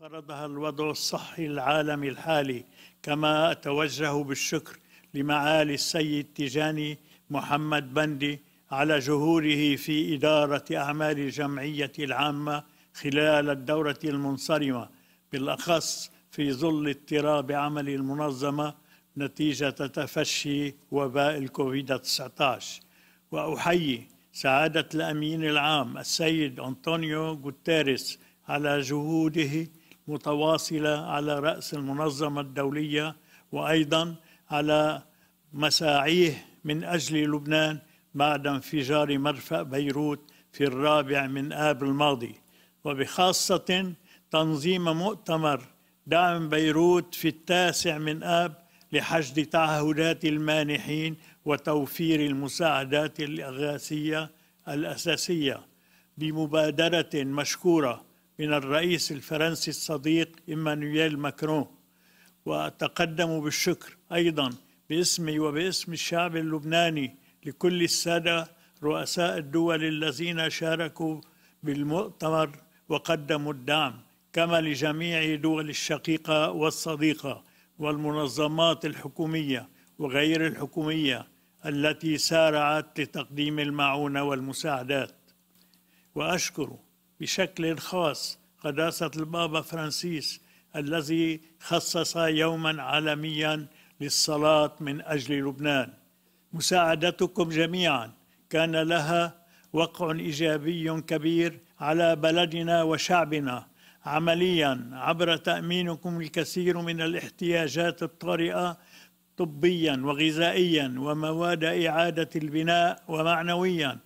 فرضها الوضع الصحي العالمي الحالي كما أتوجه بالشكر لمعالي السيد تيجاني محمد بندي على جهوده في إدارة أعمال الجمعية العامة خلال الدورة المنصرمة بالأخص في ظل اضطراب عمل المنظمة نتيجة تفشي وباء الكوفيد-19 وأحيي سعادة الأمين العام السيد أنطونيو غوتيريس على جهوده متواصلة على رأس المنظمة الدولية وأيضا على مساعيه من أجل لبنان بعد انفجار مرفأ بيروت في الرابع من آب الماضي وبخاصة تنظيم مؤتمر دعم بيروت في التاسع من آب لحشد تعهدات المانحين وتوفير المساعدات الإغاثية الأساسية بمبادرة مشكورة من الرئيس الفرنسي الصديق إيمانويل ماكرون وأتقدم بالشكر أيضا باسمي وباسم الشعب اللبناني لكل السادة رؤساء الدول الذين شاركوا بالمؤتمر وقدموا الدعم كما لجميع دول الشقيقة والصديقة والمنظمات الحكومية وغير الحكومية التي سارعت لتقديم المعونة والمساعدات وأشكر بشكل خاص قداسة البابا فرانسيس الذي خصص يوما عالميا للصلاة من أجل لبنان مساعدتكم جميعا كان لها وقع إيجابي كبير على بلدنا وشعبنا عمليا عبر تأمينكم الكثير من الاحتياجات الطارئة طبيا وغذائيا ومواد إعادة البناء ومعنويا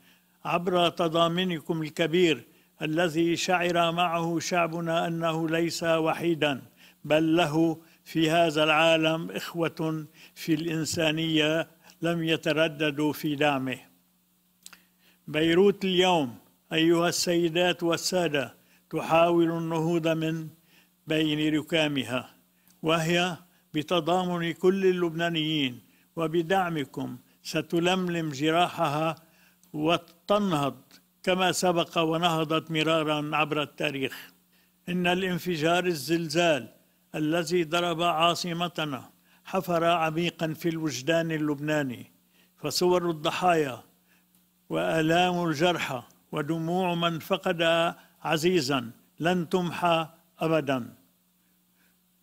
عبر تضامنكم الكبير الذي شعر معه شعبنا أنه ليس وحيدا بل له في هذا العالم إخوة في الإنسانية لم يترددوا في دعمه بيروت اليوم أيها السيدات والسادة تحاول النهوض من بين ركامها وهي بتضامن كل اللبنانيين وبدعمكم ستلملم جراحها وتنهض كما سبق ونهضت مرارا عبر التاريخ إن الانفجار الزلزال الذي ضرب عاصمتنا حفر عميقا في الوجدان اللبناني فصور الضحايا وآلام الجرحى ودموع من فقد عزيزا لن تمحى أبدا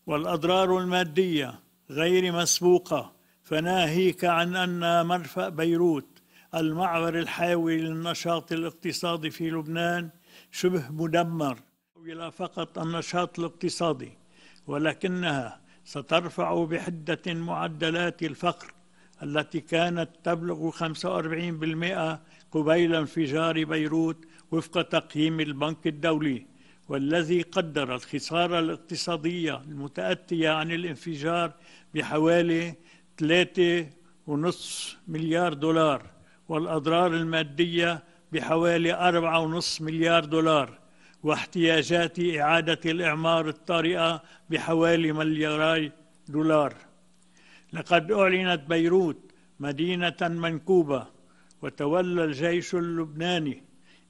والأضرار المادية غير مسبوقة فناهيك عن أن مرفأ بيروت المعبر الحيوي للنشاط الاقتصادي في لبنان شبه مدمر إلى فقط النشاط الاقتصادي ولكنها سترفع بحدة معدلات الفقر التي كانت تبلغ 45% قبيل انفجار بيروت وفق تقييم البنك الدولي والذي قدر الخسارة الاقتصادية المتأتية عن الانفجار بحوالي 3.5 مليار دولار والأضرار المادية بحوالي 4.5 مليار دولار واحتياجات إعادة الإعمار الطارئة بحوالي ملياري دولار لقد أعلنت بيروت مدينة منكوبة وتولى الجيش اللبناني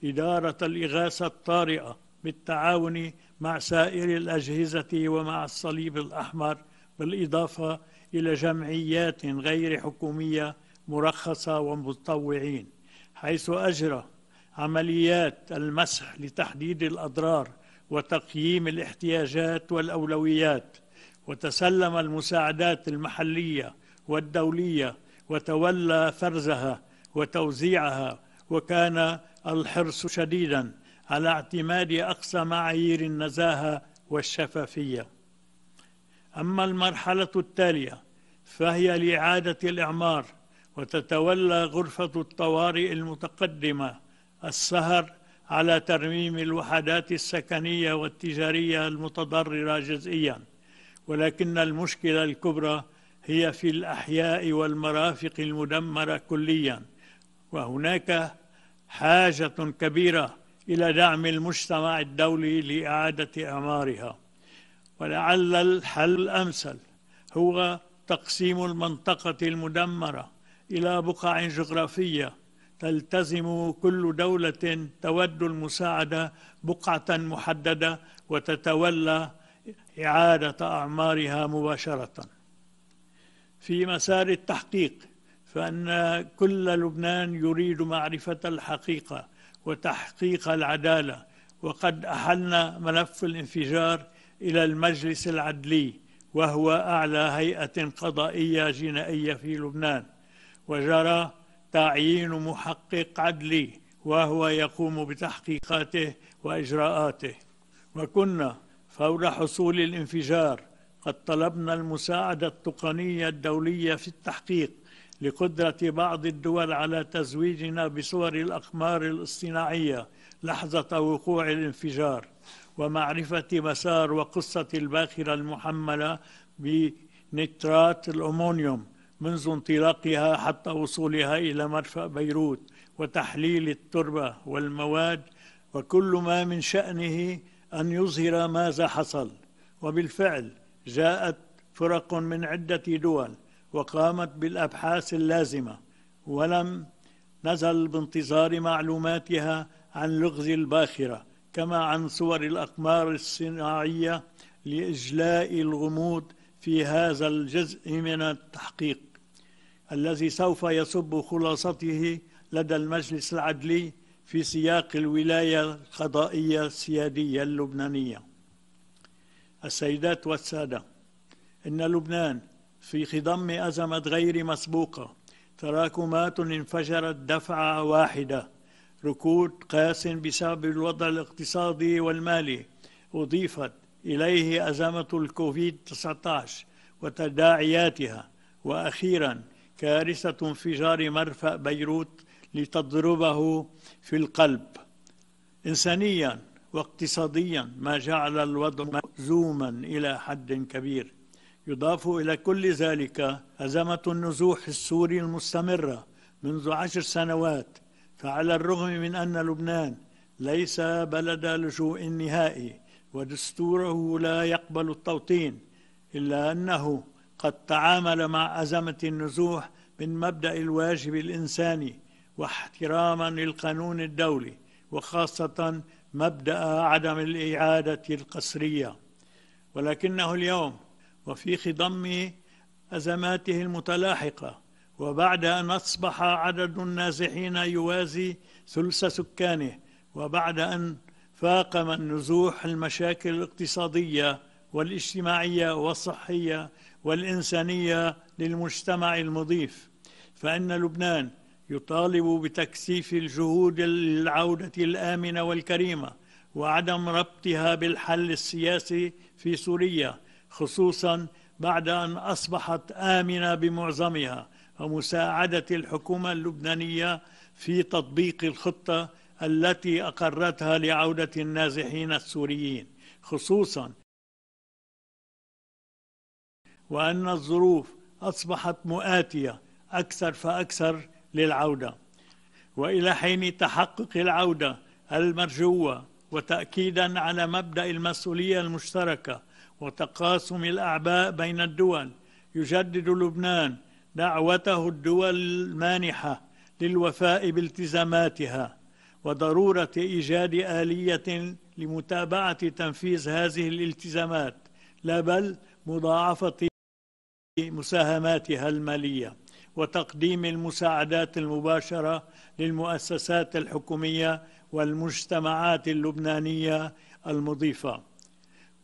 إدارة الإغاثة الطارئة بالتعاون مع سائر الأجهزة ومع الصليب الأحمر بالإضافة إلى جمعيات غير حكومية مرخصة ومتطوعين حيث أجرى عمليات المسح لتحديد الأضرار وتقييم الاحتياجات والأولويات وتسلم المساعدات المحلية والدولية وتولى فرزها وتوزيعها وكان الحرص شديدا على اعتماد أقصى معايير النزاهة والشفافية أما المرحلة التالية فهي لإعادة الإعمار وتتولى غرفة الطوارئ المتقدمة السهر على ترميم الوحدات السكنية والتجارية المتضررة جزئيا ولكن المشكلة الكبرى هي في الأحياء والمرافق المدمرة كليا وهناك حاجة كبيرة إلى دعم المجتمع الدولي لإعادة أعمارها ولعل الحل الأمثل هو تقسيم المنطقة المدمرة إلى بقع جغرافية تلتزم كل دولة تود المساعدة بقعة محددة وتتولى إعادة أعمارها مباشرة في مسار التحقيق فأن كل لبنان يريد معرفة الحقيقة وتحقيق العدالة وقد أحلنا ملف الانفجار إلى المجلس العدلي وهو أعلى هيئة قضائية جنائية في لبنان وجرى تعيين محقق عدلي وهو يقوم بتحقيقاته واجراءاته وكنا فور حصول الانفجار قد طلبنا المساعده التقنيه الدوليه في التحقيق لقدره بعض الدول على تزويجنا بصور الاقمار الاصطناعيه لحظه وقوع الانفجار ومعرفه مسار وقصه الباخره المحمله بنترات الامونيوم منذ انطلاقها حتى وصولها إلى مرفأ بيروت وتحليل التربة والمواد وكل ما من شأنه أن يظهر ماذا حصل وبالفعل جاءت فرق من عدة دول وقامت بالأبحاث اللازمة ولم نزل بانتظار معلوماتها عن لغز الباخرة كما عن صور الأقمار الصناعية لإجلاء الغموض في هذا الجزء من التحقيق الذي سوف يصب خلاصته لدى المجلس العدلي في سياق الولاية القضائية السيادية اللبنانية السيدات والسادة إن لبنان في خضم أزمة غير مسبوقة تراكمات انفجرت دفعة واحدة ركود قاس بسبب الوضع الاقتصادي والمالي أضيفت إليه أزمة الكوفيد-19 وتداعياتها وأخيراً كارثة انفجار مرفأ بيروت لتضربه في القلب إنسانيا واقتصاديا ما جعل الوضع مأزوما إلى حد كبير يضاف إلى كل ذلك أزمة النزوح السوري المستمرة منذ عشر سنوات فعلى الرغم من أن لبنان ليس بلد لجوء نهائي ودستوره لا يقبل التوطين إلا أنه قد تعامل مع أزمة النزوح من مبدأ الواجب الإنساني واحتراما للقانون الدولي وخاصة مبدأ عدم الإعادة القسرية ولكنه اليوم وفي خضم أزماته المتلاحقة وبعد أن أصبح عدد النازحين يوازي ثلث سكانه وبعد أن فاقم النزوح المشاكل الاقتصادية والاجتماعية والصحية والإنسانية للمجتمع المضيف فإن لبنان يطالب بتكثيف الجهود للعودة الآمنة والكريمة وعدم ربطها بالحل السياسي في سوريا خصوصا بعد أن أصبحت آمنة بمعظمها ومساعدة الحكومة اللبنانية في تطبيق الخطة التي أقرتها لعودة النازحين السوريين خصوصا وأن الظروف أصبحت مؤاتية أكثر فأكثر للعودة وإلى حين تحقق العودة المرجوة وتأكيدا على مبدأ المسؤولية المشتركة وتقاسم الأعباء بين الدول يجدد لبنان دعوته الدول المانحة للوفاء بالتزاماتها وضرورة إيجاد آلية لمتابعة تنفيذ هذه الالتزامات لا بل مضاعفة مساهماتها المالية وتقديم المساعدات المباشرة للمؤسسات الحكومية والمجتمعات اللبنانية المضيفة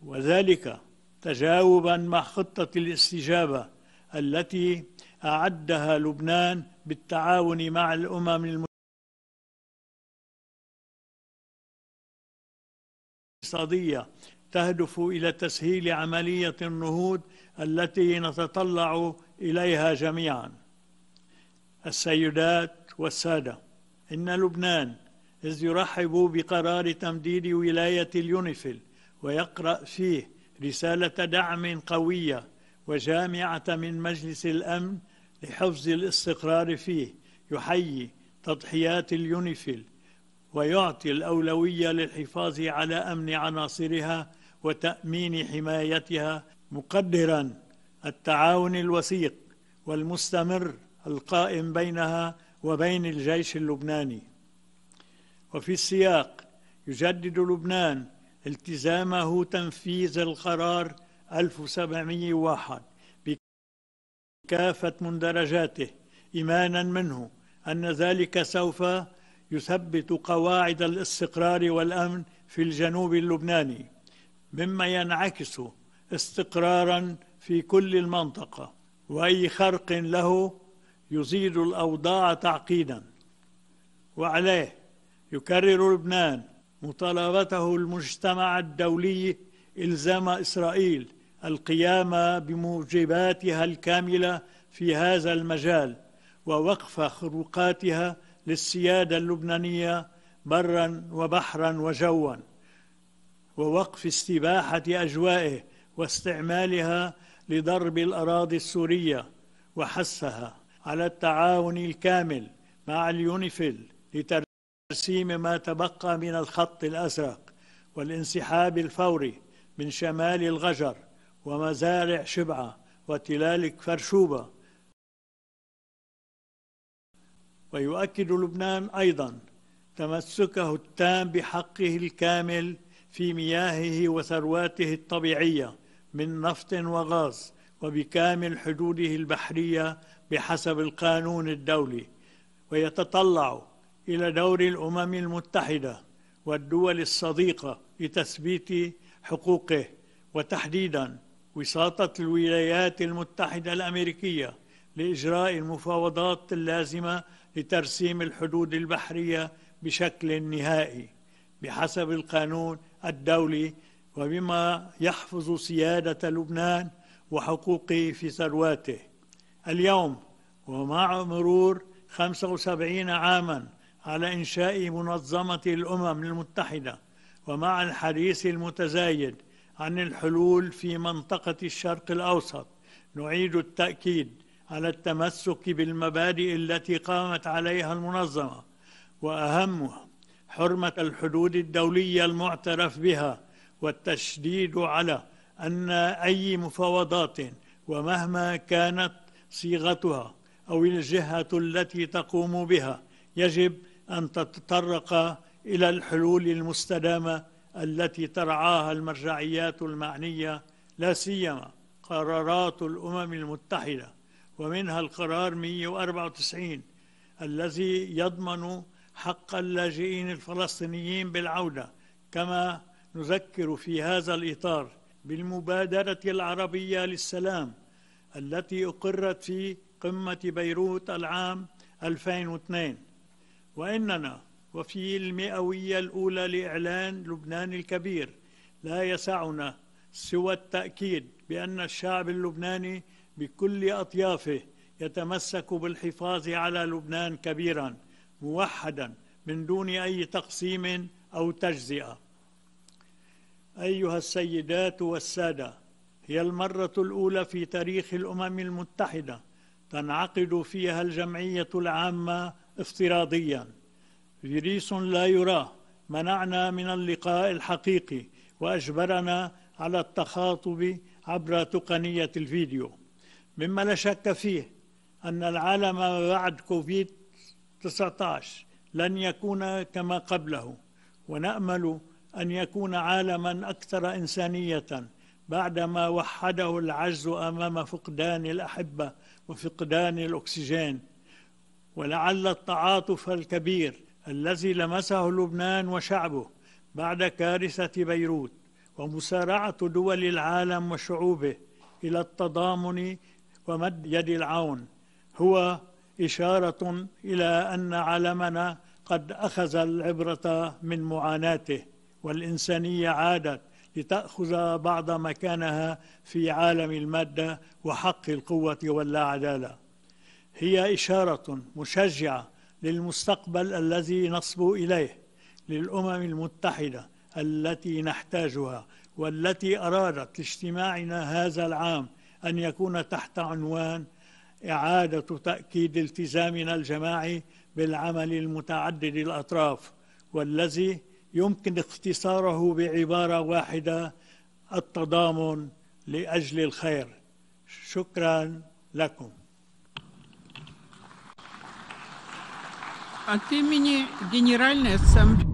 وذلك تجاوبا مع خطة الاستجابة التي أعدها لبنان بالتعاون مع الأمم المتحدة الاقتصادية تهدف إلى تسهيل عملية النهوض التي نتطلع إليها جميعا السيدات والسادة إن لبنان إذ يرحب بقرار تمديد ولاية اليونيفيل ويقرأ فيه رسالة دعم قوية وجامعة من مجلس الأمن لحفظ الاستقرار فيه يحيي تضحيات اليونيفيل ويعطي الأولوية للحفاظ على أمن عناصرها وتأمين حمايتها مقدرا التعاون الوثيق والمستمر القائم بينها وبين الجيش اللبناني وفي السياق يجدد لبنان التزامه تنفيذ القرار 1701 بكافة مندرجاته إيمانا منه أن ذلك سوف يثبت قواعد الاستقرار والأمن في الجنوب اللبناني مما ينعكس استقرارا في كل المنطقة وأي خرق له يزيد الأوضاع تعقيدا وعليه يكرر لبنان مطالبته المجتمع الدولي إلزام إسرائيل القيام بموجباتها الكاملة في هذا المجال ووقف خروقاتها للسيادة اللبنانية برا وبحرا وجوا ووقف استباحة أجوائه واستعمالها لضرب الأراضي السورية وحثها على التعاون الكامل مع اليونيفيل لترسيم ما تبقى من الخط الأزرق والانسحاب الفوري من شمال الغجر ومزارع شبعة وتلال فرشوبة ويؤكد لبنان أيضا تمسكه التام بحقه الكامل في مياهه وثرواته الطبيعية من نفط وغاز وبكامل حدوده البحرية بحسب القانون الدولي ويتطلع إلى دور الأمم المتحدة والدول الصديقة لتثبيت حقوقه وتحديدا وساطة الولايات المتحدة الأمريكية لإجراء المفاوضات اللازمة لترسيم الحدود البحرية بشكل نهائي بحسب القانون الدولي وبما يحفظ سيادة لبنان وحقوقه في ثرواته اليوم ومع مرور 75 عاما على إنشاء منظمة الأمم المتحدة ومع الحديث المتزايد عن الحلول في منطقة الشرق الأوسط نعيد التأكيد على التمسك بالمبادئ التي قامت عليها المنظمة وأهمها حرمة الحدود الدولية المعترف بها والتشديد على أن أي مفاوضات ومهما كانت صيغتها أو الجهة التي تقوم بها يجب أن تتطرق إلى الحلول المستدامة التي ترعاها المرجعيات المعنية لا سيما قرارات الأمم المتحدة ومنها القرار 194 الذي يضمن حق اللاجئين الفلسطينيين بالعودة كما نذكر في هذا الإطار بالمبادرة العربية للسلام التي أقرت في قمة بيروت العام 2002 وإننا وفي المئوية الأولى لإعلان لبنان الكبير لا يسعنا سوى التأكيد بأن الشعب اللبناني بكل أطيافه يتمسك بالحفاظ على لبنان كبيراً موحدا من دون أي تقسيم أو تجزئة أيها السيدات والسادة هي المرة الأولى في تاريخ الأمم المتحدة تنعقد فيها الجمعية العامة افتراضيا فيريس لا يراه منعنا من اللقاء الحقيقي وأجبرنا على التخاطب عبر تقنية الفيديو مما لا شك فيه أن العالم بعد كوفيد 19 لن يكون كما قبله ونامل ان يكون عالما اكثر انسانيه بعدما وحده العجز امام فقدان الاحبه وفقدان الاكسجين ولعل التعاطف الكبير الذي لمسه لبنان وشعبه بعد كارثه بيروت ومسارعه دول العالم وشعوبه الى التضامن ومد يد العون هو إشارة إلى أن عالمنا قد أخذ العبرة من معاناته والإنسانية عادت لتأخذ بعض مكانها في عالم المادة وحق القوة واللاعدالة عدالة هي إشارة مشجعة للمستقبل الذي نصب إليه للأمم المتحدة التي نحتاجها والتي أرادت لاجتماعنا هذا العام أن يكون تحت عنوان إعادة تأكيد التزامنا الجماعي بالعمل المتعدد الأطراف والذي يمكن اختصاره بعبارة واحدة التضامن لأجل الخير شكرا لكم От имени Генеральной Ассамблеи